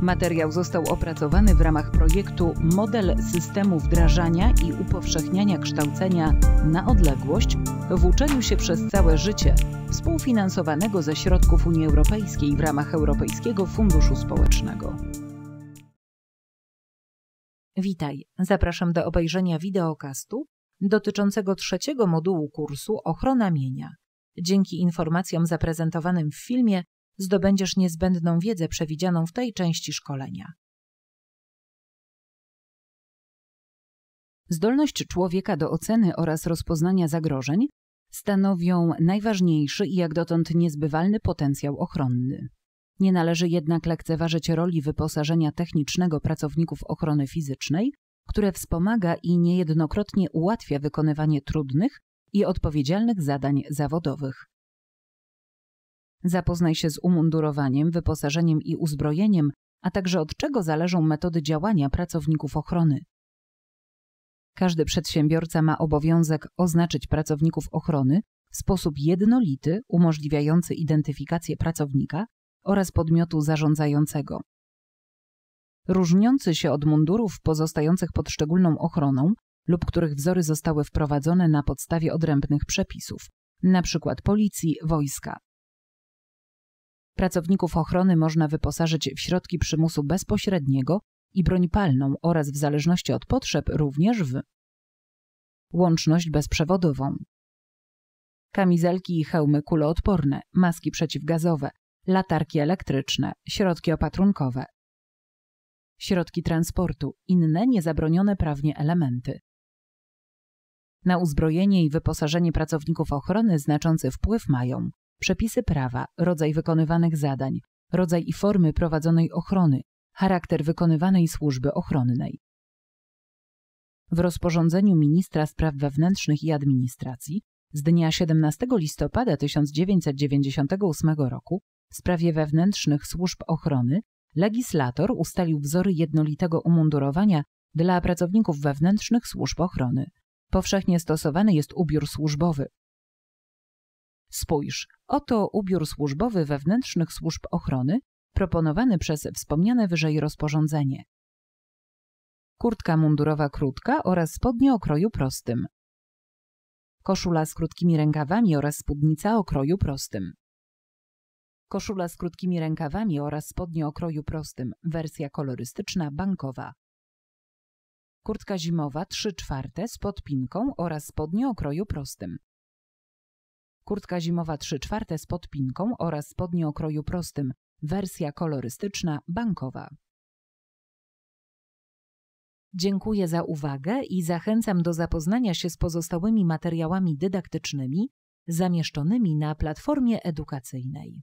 Materiał został opracowany w ramach projektu Model systemu wdrażania i upowszechniania kształcenia na odległość w uczeniu się przez całe życie, współfinansowanego ze środków Unii Europejskiej w ramach Europejskiego Funduszu Społecznego. Witaj, zapraszam do obejrzenia wideokastu dotyczącego trzeciego modułu kursu Ochrona mienia. Dzięki informacjom zaprezentowanym w filmie zdobędziesz niezbędną wiedzę przewidzianą w tej części szkolenia. Zdolność człowieka do oceny oraz rozpoznania zagrożeń stanowią najważniejszy i jak dotąd niezbywalny potencjał ochronny. Nie należy jednak lekceważyć roli wyposażenia technicznego pracowników ochrony fizycznej, które wspomaga i niejednokrotnie ułatwia wykonywanie trudnych i odpowiedzialnych zadań zawodowych. Zapoznaj się z umundurowaniem, wyposażeniem i uzbrojeniem, a także od czego zależą metody działania pracowników ochrony. Każdy przedsiębiorca ma obowiązek oznaczyć pracowników ochrony w sposób jednolity, umożliwiający identyfikację pracownika oraz podmiotu zarządzającego. Różniący się od mundurów pozostających pod szczególną ochroną lub których wzory zostały wprowadzone na podstawie odrębnych przepisów, np. policji, wojska. Pracowników ochrony można wyposażyć w środki przymusu bezpośredniego i broń palną oraz w zależności od potrzeb również w łączność bezprzewodową, kamizelki i hełmy kuloodporne, maski przeciwgazowe, latarki elektryczne, środki opatrunkowe, środki transportu, inne niezabronione prawnie elementy. Na uzbrojenie i wyposażenie pracowników ochrony znaczący wpływ mają przepisy prawa, rodzaj wykonywanych zadań, rodzaj i formy prowadzonej ochrony, charakter wykonywanej służby ochronnej. W rozporządzeniu ministra spraw wewnętrznych i administracji z dnia 17 listopada 1998 roku w sprawie wewnętrznych służb ochrony legislator ustalił wzory jednolitego umundurowania dla pracowników wewnętrznych służb ochrony. Powszechnie stosowany jest ubiór służbowy, Spójrz, oto ubiór służbowy wewnętrznych służb ochrony, proponowany przez wspomniane wyżej rozporządzenie. Kurtka mundurowa krótka oraz spodnie o kroju prostym. Koszula z krótkimi rękawami oraz spódnica o kroju prostym. Koszula z krótkimi rękawami oraz spodnie o kroju prostym. Wersja kolorystyczna bankowa. Kurtka zimowa 3 czwarte z podpinką oraz spodnie o kroju prostym kurtka zimowa 3 czwarte z podpinką oraz spodnie o kroju prostym, wersja kolorystyczna, bankowa. Dziękuję za uwagę i zachęcam do zapoznania się z pozostałymi materiałami dydaktycznymi zamieszczonymi na platformie edukacyjnej.